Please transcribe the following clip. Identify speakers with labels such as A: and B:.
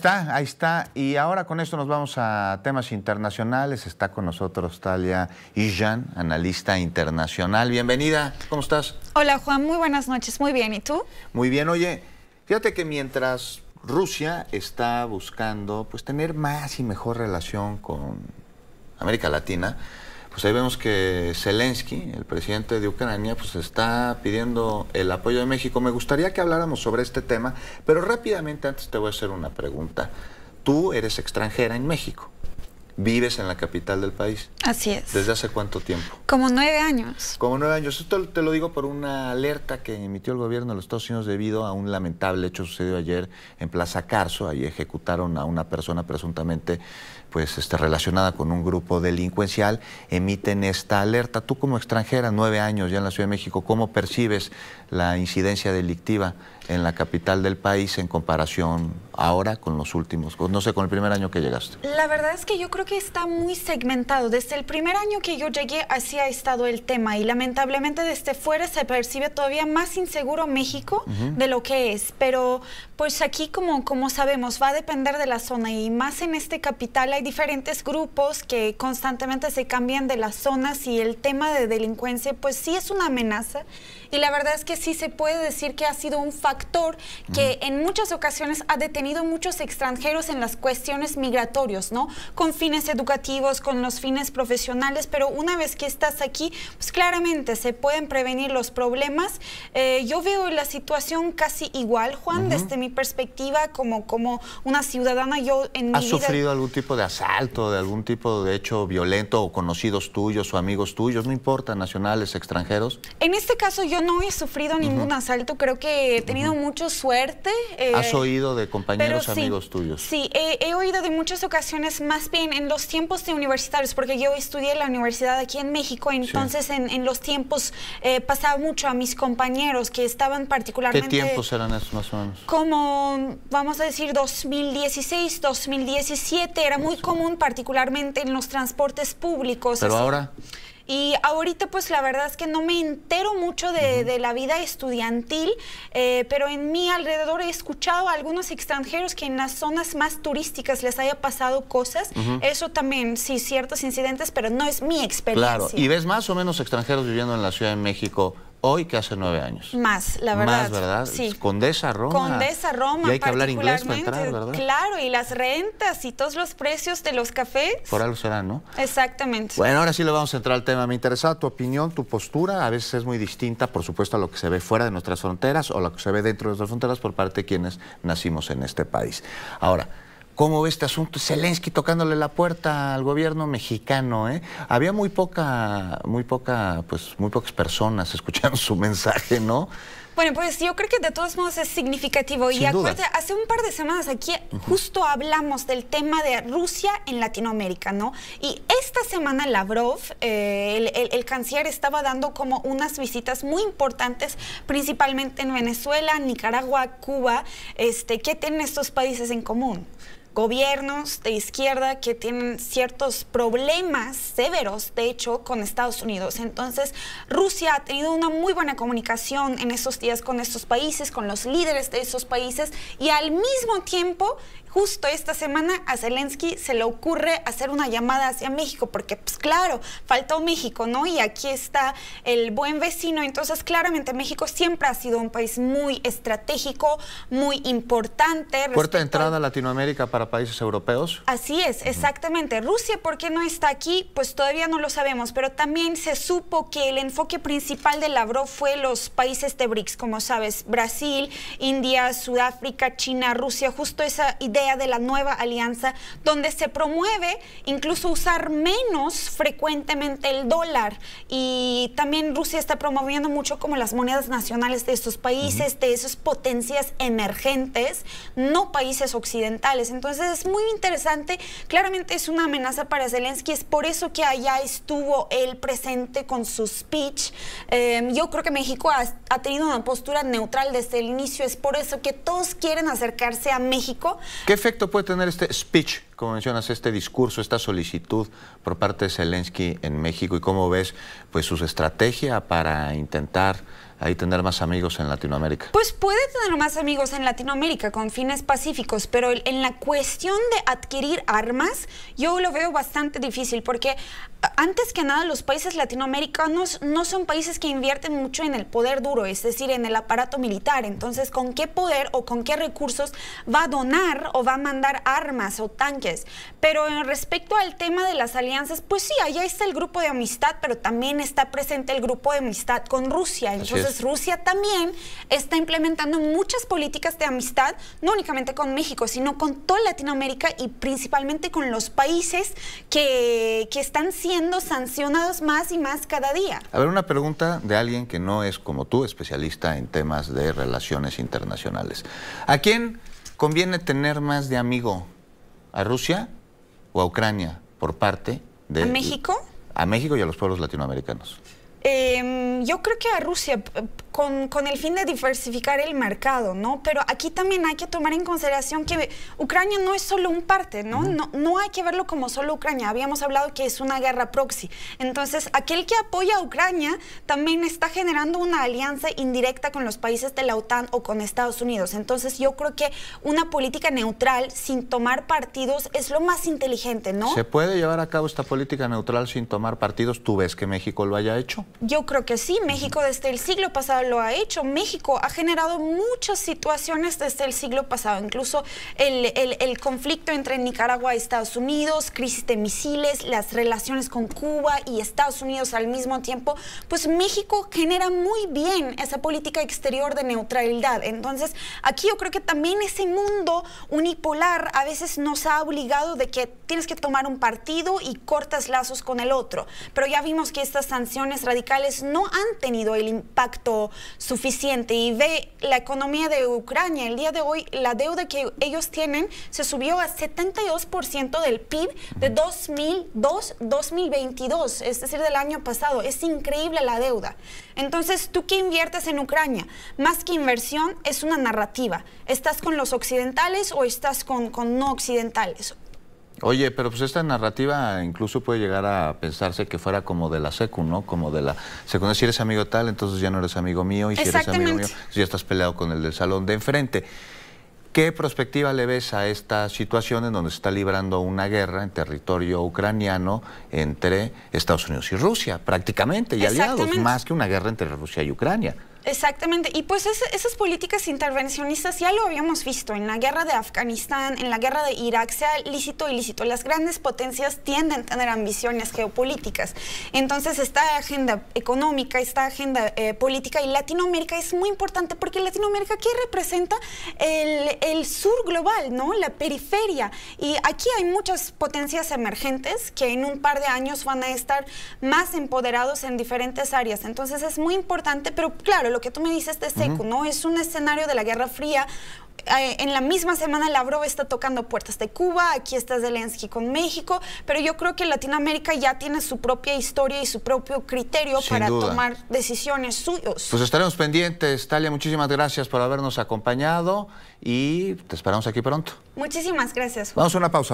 A: Está, ahí está. Y ahora con esto nos vamos a temas internacionales. Está con nosotros Talia Ijan, analista internacional. Bienvenida, ¿cómo estás?
B: Hola Juan, muy buenas noches. Muy bien, ¿y tú?
A: Muy bien, oye, fíjate que mientras Rusia está buscando pues tener más y mejor relación con América Latina, pues ahí vemos que Zelensky, el presidente de Ucrania, pues está pidiendo el apoyo de México. Me gustaría que habláramos sobre este tema, pero rápidamente antes te voy a hacer una pregunta. Tú eres extranjera en México. Vives en la capital del país. Así es. ¿Desde hace cuánto tiempo?
B: Como nueve años.
A: Como nueve años. Esto te lo digo por una alerta que emitió el gobierno de los Estados Unidos debido a un lamentable hecho sucedido ayer en Plaza Carso. Ahí ejecutaron a una persona presuntamente pues, este, relacionada con un grupo delincuencial, emiten esta alerta. Tú como extranjera, nueve años ya en la Ciudad de México, ¿cómo percibes la incidencia delictiva en la capital del país en comparación ahora con los últimos, no sé, con el primer año que llegaste?
B: La verdad es que yo creo que está muy segmentado. Desde el primer año que yo llegué, así ha estado el tema y lamentablemente desde fuera se percibe todavía más inseguro México de lo que es. Pero pues aquí, como, como sabemos, va a depender de la zona y más en este capital diferentes grupos que constantemente se cambian de las zonas y el tema de delincuencia pues sí es una amenaza y la verdad es que sí se puede decir que ha sido un factor que en muchas ocasiones ha detenido muchos extranjeros en las cuestiones migratorias, ¿no? Con fines educativos, con los fines profesionales, pero una vez que estás aquí, pues claramente se pueden prevenir los problemas. Eh, yo veo la situación casi igual, Juan, desde mi perspectiva como, como una ciudadana, yo en sufrido
A: algún tipo de asalto, de algún tipo de hecho violento o conocidos tuyos o amigos tuyos, no importa, nacionales, extranjeros?
B: En este caso yo no he sufrido ningún asalto, creo que he tenido mucha suerte. Eh, ¿Has
A: oído de compañeros amigos tuyos?
B: Sí, he oído de muchas ocasiones, más bien en los tiempos de universitarios, porque yo estudié en la universidad aquí en México, entonces en, los tiempos eh, pasaba mucho a mis compañeros que estaban particularmente... ¿Qué tiempos
A: eran esos más o menos?
B: Como, vamos a decir, 2016, 2017, era muy común, particularmente en los transportes públicos. Pero ahora... Y ahorita pues la verdad es que no me entero mucho de, la vida estudiantil, eh, pero en mi alrededor he escuchado a algunos extranjeros que en las zonas más turísticas les haya pasado cosas. Eso también, sí, ciertos incidentes, pero no es mi experiencia. Claro, ¿y ves
A: más o menos extranjeros viviendo en la Ciudad de México hoy que hace nueve años.
B: Más, la verdad. Más,
A: ¿verdad? Sí. Condesa Roma. Condesa
B: Roma. Y hay que hablar inglés para ¿verdad? Claro, y las rentas y todos los precios de los cafés.
A: Por algo será, ¿no?
B: Exactamente.
A: Bueno, ahora sí le vamos a entrar al tema. Me interesa tu opinión, tu postura. A veces es muy distinta, por supuesto, a lo que se ve fuera de nuestras fronteras o lo que se ve dentro de nuestras fronteras por parte de quienes nacimos en este país. Ahora cómo este asunto Zelensky tocándole la puerta al gobierno mexicano. ¿eh? Había muy poca, muy poca, pues muy pocas personas escuchando su mensaje, ¿no?
B: Bueno, pues yo creo que de todos modos es significativo. y acuérdate, hace un par de semanas aquí justo hablamos del tema de Rusia en Latinoamérica, ¿no? Y esta semana Lavrov, eh, el, canciller, estaba dando como unas visitas muy importantes, principalmente en Venezuela, Nicaragua, Cuba, este, ¿qué tienen estos países en común? gobiernos de izquierda que tienen ciertos problemas severos, de hecho, con Estados Unidos. Entonces, Rusia ha tenido una muy buena comunicación en estos días con estos países, con los líderes de esos países, y al mismo tiempo justo esta semana a Zelensky se le ocurre hacer una llamada hacia México, porque pues claro, faltó México, ¿no? Y aquí está el buen vecino. Entonces, claramente México siempre ha sido un país muy estratégico, muy importante. Puerta de
A: entrada a Latinoamérica para países europeos.
B: Así es, exactamente. Rusia, ¿por qué no está aquí? Pues todavía no lo sabemos, pero también se supo que el enfoque principal de Lavrov fue los países de BRICS, como sabes, Brasil, India, Sudáfrica, China, Rusia, justo esa idea de la nueva alianza, donde se promueve incluso usar menos frecuentemente el dólar. Y también Rusia está promoviendo mucho como las monedas nacionales de estos países, de esas potencias emergentes, no países occidentales. Entonces es muy interesante, claramente es una amenaza para Zelensky, es por eso que allá estuvo él presente con su speech. Em, yo creo que México ha, ha tenido una postura neutral desde el inicio, es por eso que todos quieren acercarse a México ¿Qué efecto
A: puede tener este speech como mencionas, este discurso, esta solicitud por parte de Zelensky en México y cómo ves pues su estrategia para intentar ahí tener más amigos en Latinoamérica?
B: Pues puede tener más amigos en Latinoamérica con fines pacíficos, pero en la cuestión de adquirir armas, yo lo veo bastante difícil porque antes que nada los países latinoamericanos no son países que invierten mucho en el poder duro, es decir, en el aparato militar. Entonces, ¿con qué poder o con qué recursos va a donar o va a mandar armas o tanques? Pero Pero respecto al tema de las alianzas, pues sí, allá está el grupo de amistad, pero también está presente el grupo de amistad con Rusia. Entonces Rusia también está implementando muchas políticas de amistad, no únicamente con México, sino con toda Latinoamérica y principalmente con los países que, que están siendo sancionados más y más cada día.
A: A ver, una pregunta de alguien que no es como tú, especialista en temas de relaciones internacionales. ¿A quién conviene tener más de amigo a Rusia o a Ucrania por parte de... ¿A México? A México y a los pueblos latinoamericanos.
B: Eh, yo creo que a Rusia con, el fin de diversificar el mercado, ¿no? Pero aquí también hay que tomar en consideración que Ucrania no es solo un parte, ¿no? No, no hay que verlo como solo Ucrania. Habíamos hablado que es una guerra proxy. Entonces, aquel que apoya a Ucrania también está generando una alianza indirecta con los países de la OTAN o con Estados Unidos. Entonces, yo creo que una política neutral sin tomar partidos es lo más inteligente, ¿no? ¿Se
A: puede llevar a cabo esta política neutral sin tomar partidos? ¿Tú ves que México lo haya hecho?
B: Yo creo que sí sí, México desde el siglo pasado lo ha hecho. México ha generado muchas situaciones desde el siglo pasado, incluso el, conflicto entre Nicaragua y Estados Unidos, crisis de misiles, las relaciones con Cuba y Estados Unidos al mismo tiempo, pues México genera muy bien esa política exterior de neutralidad. Entonces, aquí yo creo que también ese mundo unipolar a veces nos ha obligado de que tienes que tomar un partido y cortas lazos con el otro. Pero ya vimos que estas sanciones radicales no han han tenido el impacto suficiente y ve la economía de Ucrania. El día de hoy la deuda que ellos tienen se subió a 72% del PIB de 2002-2022, es decir, del año pasado. Es increíble la deuda. Entonces, ¿tú qué inviertes en Ucrania? Más que inversión, es una narrativa. ¿Estás con los occidentales o estás con, con no occidentales?
A: Oye, pero pues esta narrativa incluso puede llegar a pensarse que fuera como de la secu, ¿no? Como de la secu, si eres amigo tal, entonces ya no eres amigo mío, y si eres amigo mío, pues, ya estás peleado con el del salón de enfrente. ¿Qué perspectiva le ves a esta situación en donde se está librando una guerra en territorio ucraniano entre Estados Unidos y Rusia, prácticamente, y aliados, más que una guerra entre Rusia y Ucrania?
B: Exactamente, y pues esas políticas intervencionistas ya lo habíamos visto en la guerra de Afganistán, en la guerra de Irak, sea lícito o ilícito. Las grandes potencias tienden a tener ambiciones geopolíticas. Entonces, esta agenda económica, esta agenda eh, política y Latinoamérica es muy importante porque Latinoamérica aquí representa el, el, sur global, ¿no? La periferia. Y aquí hay muchas potencias emergentes que en un par de años van a estar más empoderados en diferentes áreas. Entonces, es muy importante, pero claro, lo que tú me dices de seco, ¿no? Es un escenario de la Guerra Fría. en la misma semana Lavrov está tocando puertas de Cuba, aquí está Zelensky con México, pero yo creo que Latinoamérica ya tiene su propia historia y su propio criterio para tomar decisiones suyas. Pues
A: estaremos pendientes. Talia, muchísimas gracias por habernos acompañado y te esperamos aquí pronto.
B: Muchísimas gracias. Vamos
A: a una pausa.